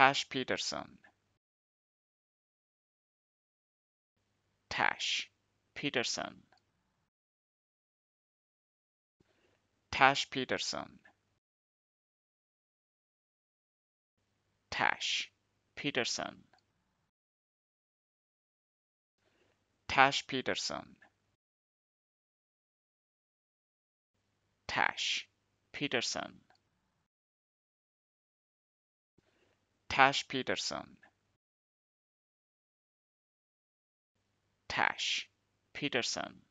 Tash Peterson. Tash Peterson. Tash Peterson. Tash Peterson. Tash Peterson. Tash Peterson. Tash Peterson. Tash Peterson.